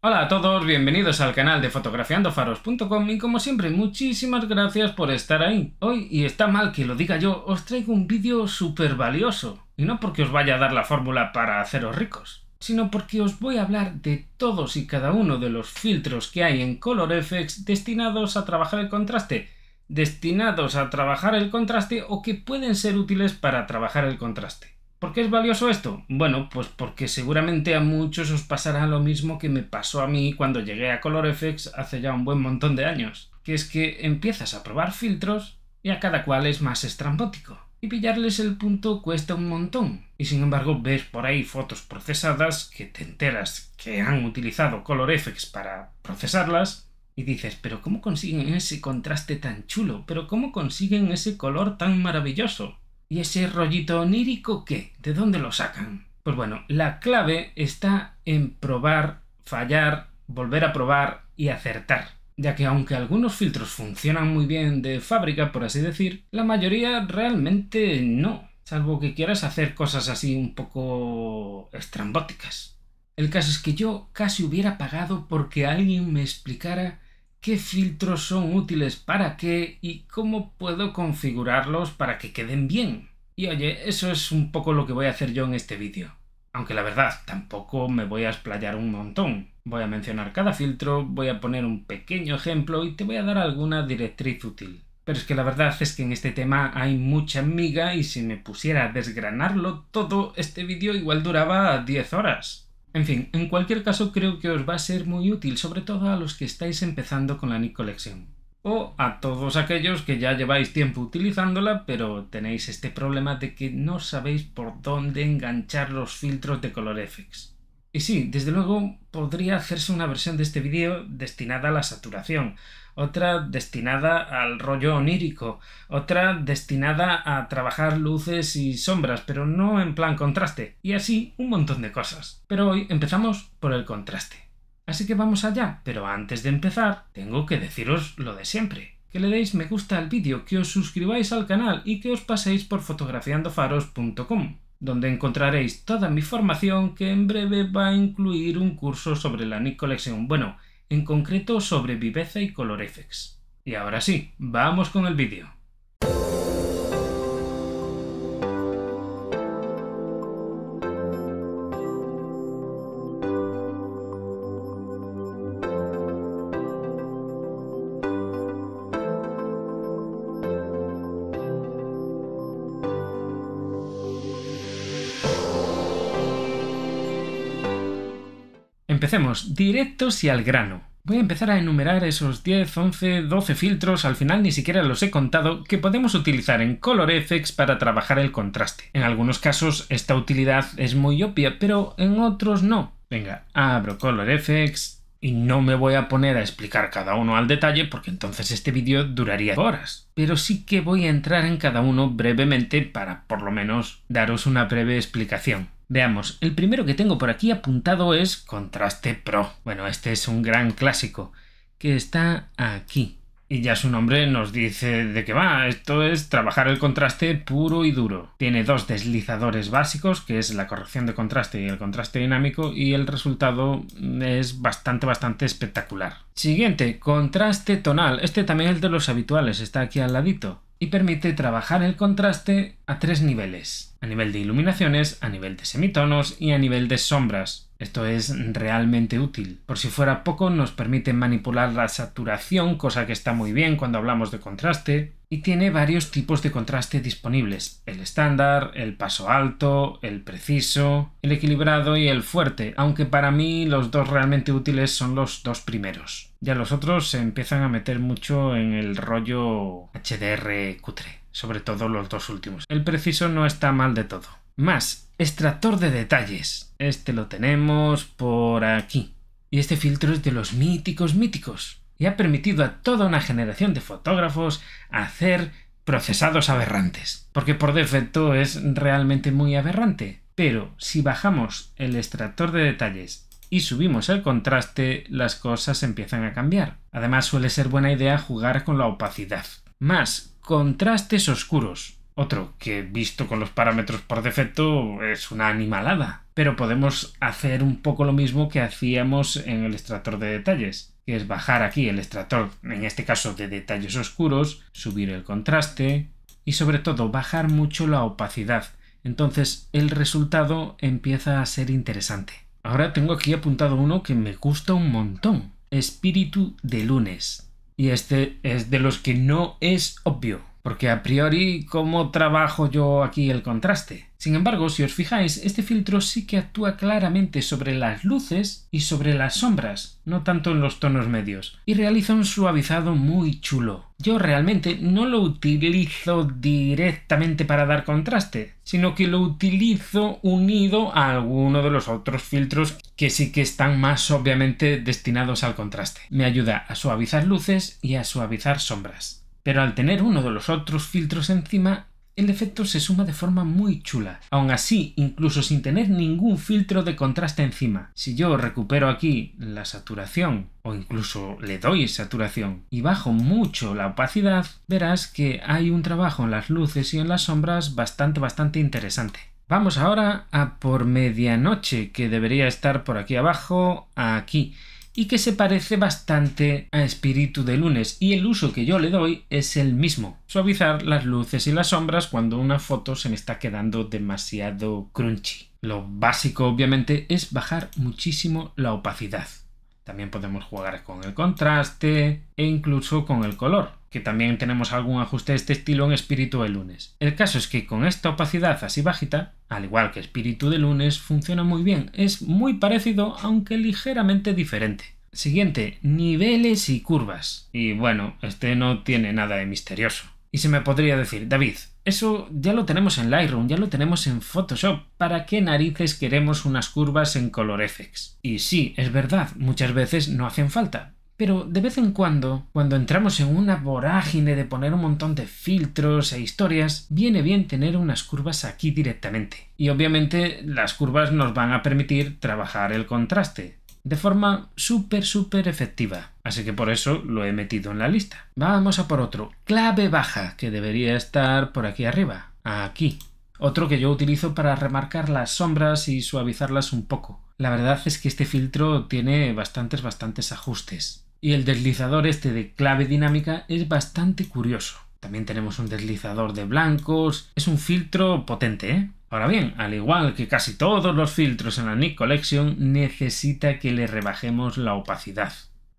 Hola a todos, bienvenidos al canal de fotografiandofaros.com y como siempre muchísimas gracias por estar ahí. Hoy, y está mal que lo diga yo, os traigo un vídeo súper valioso. Y no porque os vaya a dar la fórmula para haceros ricos, sino porque os voy a hablar de todos y cada uno de los filtros que hay en ColorFX destinados a trabajar el contraste, destinados a trabajar el contraste o que pueden ser útiles para trabajar el contraste. ¿Por qué es valioso esto? Bueno, pues porque seguramente a muchos os pasará lo mismo que me pasó a mí cuando llegué a ColorFX hace ya un buen montón de años, que es que empiezas a probar filtros y a cada cual es más estrambótico. Y pillarles el punto cuesta un montón. Y sin embargo ves por ahí fotos procesadas que te enteras que han utilizado ColorFX para procesarlas y dices, pero ¿cómo consiguen ese contraste tan chulo? ¿Pero cómo consiguen ese color tan maravilloso? ¿Y ese rollito onírico qué? ¿De dónde lo sacan? Pues bueno, la clave está en probar, fallar, volver a probar y acertar ya que aunque algunos filtros funcionan muy bien de fábrica, por así decir, la mayoría realmente no, salvo que quieras hacer cosas así un poco estrambóticas. El caso es que yo casi hubiera pagado porque alguien me explicara ¿Qué filtros son útiles para qué y cómo puedo configurarlos para que queden bien? Y oye, eso es un poco lo que voy a hacer yo en este vídeo. Aunque la verdad, tampoco me voy a explayar un montón. Voy a mencionar cada filtro, voy a poner un pequeño ejemplo y te voy a dar alguna directriz útil. Pero es que la verdad es que en este tema hay mucha miga y si me pusiera a desgranarlo todo, este vídeo igual duraba 10 horas. En fin, en cualquier caso creo que os va a ser muy útil, sobre todo a los que estáis empezando con la Nick Collection. O a todos aquellos que ya lleváis tiempo utilizándola, pero tenéis este problema de que no sabéis por dónde enganchar los filtros de color FX. Y sí, desde luego podría hacerse una versión de este vídeo destinada a la saturación, otra destinada al rollo onírico, otra destinada a trabajar luces y sombras, pero no en plan contraste, y así un montón de cosas. Pero hoy empezamos por el contraste. Así que vamos allá, pero antes de empezar, tengo que deciros lo de siempre que le deis me gusta al vídeo, que os suscribáis al canal y que os paséis por fotografiandofaros.com, donde encontraréis toda mi formación que en breve va a incluir un curso sobre la Nick Collection. Bueno, en concreto sobre viveza y color Y ahora sí, vamos con el vídeo. Empecemos, directos y al grano. Voy a empezar a enumerar esos 10, 11, 12 filtros, al final ni siquiera los he contado, que podemos utilizar en ColorFX para trabajar el contraste. En algunos casos esta utilidad es muy obvia, pero en otros no. Venga, abro ColorFX y no me voy a poner a explicar cada uno al detalle porque entonces este vídeo duraría horas. Pero sí que voy a entrar en cada uno brevemente para por lo menos daros una breve explicación. Veamos, el primero que tengo por aquí apuntado es Contraste Pro. Bueno, este es un gran clásico que está aquí. Y ya su nombre nos dice de qué va. Esto es trabajar el contraste puro y duro. Tiene dos deslizadores básicos, que es la corrección de contraste y el contraste dinámico, y el resultado es bastante, bastante espectacular. Siguiente, contraste tonal. Este también es de los habituales, está aquí al ladito y permite trabajar el contraste a tres niveles, a nivel de iluminaciones, a nivel de semitonos y a nivel de sombras, esto es realmente útil. Por si fuera poco, nos permite manipular la saturación, cosa que está muy bien cuando hablamos de contraste, y tiene varios tipos de contraste disponibles, el estándar, el paso alto, el preciso, el equilibrado y el fuerte, aunque para mí los dos realmente útiles son los dos primeros. Ya los otros se empiezan a meter mucho en el rollo HDR cutre, sobre todo los dos últimos. El preciso no está mal de todo. Más, extractor de detalles. Este lo tenemos por aquí. Y este filtro es de los míticos míticos. Y ha permitido a toda una generación de fotógrafos hacer procesados aberrantes. Porque por defecto es realmente muy aberrante. Pero si bajamos el extractor de detalles y subimos el contraste, las cosas empiezan a cambiar. Además suele ser buena idea jugar con la opacidad. Más, contrastes oscuros. Otro que visto con los parámetros por defecto es una animalada. Pero podemos hacer un poco lo mismo que hacíamos en el extractor de detalles, que es bajar aquí el extractor, en este caso de detalles oscuros, subir el contraste y sobre todo bajar mucho la opacidad. Entonces el resultado empieza a ser interesante. Ahora tengo aquí apuntado uno que me gusta un montón. Espíritu de lunes. Y este es de los que no es obvio porque a priori, ¿cómo trabajo yo aquí el contraste? Sin embargo, si os fijáis, este filtro sí que actúa claramente sobre las luces y sobre las sombras, no tanto en los tonos medios, y realiza un suavizado muy chulo. Yo realmente no lo utilizo directamente para dar contraste, sino que lo utilizo unido a alguno de los otros filtros que sí que están más obviamente destinados al contraste. Me ayuda a suavizar luces y a suavizar sombras. Pero al tener uno de los otros filtros encima, el efecto se suma de forma muy chula. Aún así, incluso sin tener ningún filtro de contraste encima. Si yo recupero aquí la saturación o incluso le doy saturación y bajo mucho la opacidad, verás que hay un trabajo en las luces y en las sombras bastante bastante interesante. Vamos ahora a por medianoche, que debería estar por aquí abajo, aquí y que se parece bastante a espíritu de lunes y el uso que yo le doy es el mismo, suavizar las luces y las sombras cuando una foto se me está quedando demasiado crunchy. Lo básico obviamente es bajar muchísimo la opacidad. También podemos jugar con el contraste e incluso con el color, que también tenemos algún ajuste de este estilo en Espíritu de Lunes. El caso es que con esta opacidad así bajita, al igual que Espíritu de Lunes, funciona muy bien. Es muy parecido, aunque ligeramente diferente. Siguiente, niveles y curvas. Y bueno, este no tiene nada de misterioso. Y se me podría decir, David, eso ya lo tenemos en Lightroom, ya lo tenemos en Photoshop. ¿Para qué narices queremos unas curvas en ColorFX? Y sí, es verdad, muchas veces no hacen falta. Pero de vez en cuando, cuando entramos en una vorágine de poner un montón de filtros e historias, viene bien tener unas curvas aquí directamente. Y obviamente las curvas nos van a permitir trabajar el contraste, de forma súper, súper efectiva. Así que por eso lo he metido en la lista. Vamos a por otro. Clave baja, que debería estar por aquí arriba. Aquí. Otro que yo utilizo para remarcar las sombras y suavizarlas un poco. La verdad es que este filtro tiene bastantes, bastantes ajustes. Y el deslizador este de clave dinámica es bastante curioso. También tenemos un deslizador de blancos. Es un filtro potente, ¿eh? Ahora bien, al igual que casi todos los filtros en la Nick Collection, necesita que le rebajemos la opacidad.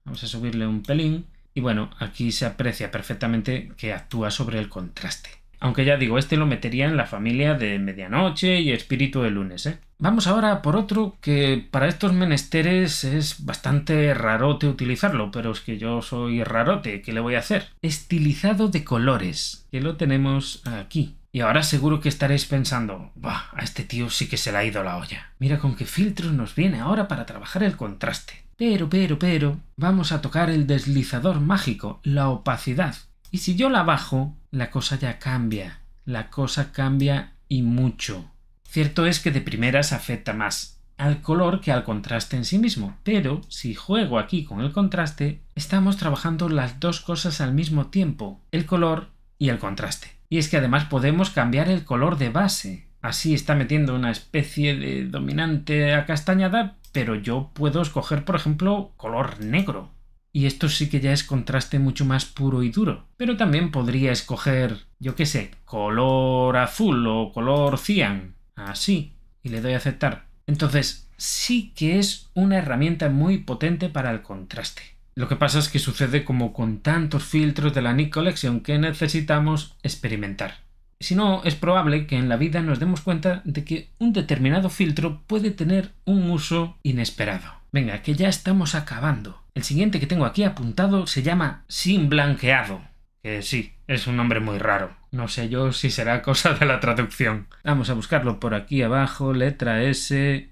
Vamos a subirle un pelín y bueno, aquí se aprecia perfectamente que actúa sobre el contraste. Aunque ya digo, este lo metería en la familia de Medianoche y Espíritu de Lunes. ¿eh? Vamos ahora por otro que para estos menesteres es bastante rarote utilizarlo, pero es que yo soy rarote, ¿qué le voy a hacer? Estilizado de colores, que lo tenemos aquí. Y ahora seguro que estaréis pensando, a este tío sí que se le ha ido la olla. Mira con qué filtro nos viene ahora para trabajar el contraste. Pero, pero, pero, vamos a tocar el deslizador mágico, la opacidad. Y si yo la bajo, la cosa ya cambia. La cosa cambia y mucho. Cierto es que de primeras afecta más al color que al contraste en sí mismo, pero si juego aquí con el contraste, estamos trabajando las dos cosas al mismo tiempo, el color y el contraste. Y es que además podemos cambiar el color de base. Así está metiendo una especie de dominante a castañada, pero yo puedo escoger, por ejemplo, color negro. Y esto sí que ya es contraste mucho más puro y duro. Pero también podría escoger, yo qué sé, color azul o color cian. Así. Y le doy a aceptar. Entonces, sí que es una herramienta muy potente para el contraste. Lo que pasa es que sucede como con tantos filtros de la Nick Collection que necesitamos experimentar. Si no, es probable que en la vida nos demos cuenta de que un determinado filtro puede tener un uso inesperado. Venga, que ya estamos acabando. El siguiente que tengo aquí apuntado se llama Sin Blanqueado. Que sí, es un nombre muy raro. No sé yo si será cosa de la traducción. Vamos a buscarlo por aquí abajo, letra S,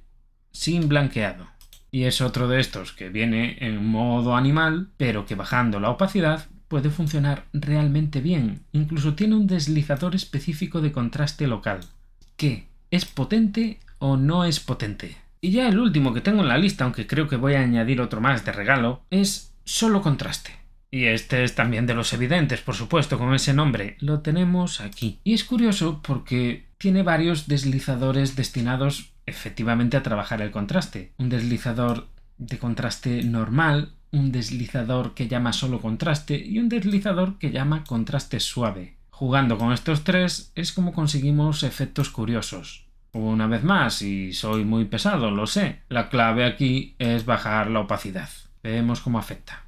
Sin Blanqueado. Y es otro de estos que viene en modo animal, pero que bajando la opacidad puede funcionar realmente bien. Incluso tiene un deslizador específico de contraste local. que ¿Es potente o no es potente? Y ya el último que tengo en la lista, aunque creo que voy a añadir otro más de regalo, es solo contraste. Y este es también de los evidentes, por supuesto, con ese nombre. Lo tenemos aquí. Y es curioso porque tiene varios deslizadores destinados efectivamente a trabajar el contraste. Un deslizador de contraste normal, un deslizador que llama solo contraste y un deslizador que llama contraste suave. Jugando con estos tres es como conseguimos efectos curiosos. Una vez más, y soy muy pesado, lo sé, la clave aquí es bajar la opacidad. Vemos cómo afecta.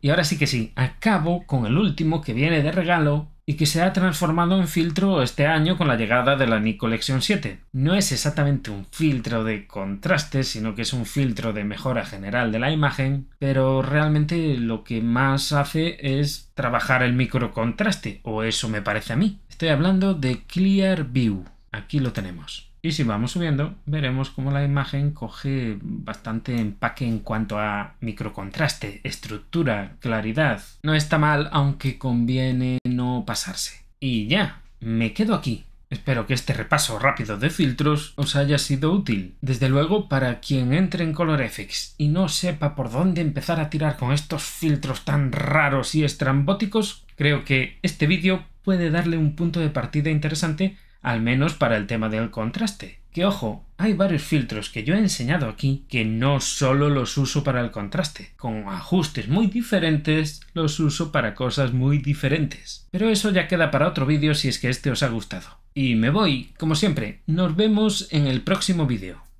Y ahora sí que sí, acabo con el último que viene de regalo y que se ha transformado en filtro este año con la llegada de la Nik Collection 7. No es exactamente un filtro de contraste, sino que es un filtro de mejora general de la imagen, pero realmente lo que más hace es trabajar el microcontraste, o eso me parece a mí. Estoy hablando de Clear View. Aquí lo tenemos. Y si vamos subiendo, veremos cómo la imagen coge bastante empaque en cuanto a microcontraste, estructura, claridad. No está mal, aunque conviene pasarse. Y ya, me quedo aquí. Espero que este repaso rápido de filtros os haya sido útil. Desde luego para quien entre en ColorFX y no sepa por dónde empezar a tirar con estos filtros tan raros y estrambóticos, creo que este vídeo puede darle un punto de partida interesante, al menos para el tema del contraste. Que ojo, hay varios filtros que yo he enseñado aquí que no solo los uso para el contraste, con ajustes muy diferentes los uso para cosas muy diferentes. Pero eso ya queda para otro vídeo si es que este os ha gustado. Y me voy, como siempre, nos vemos en el próximo vídeo.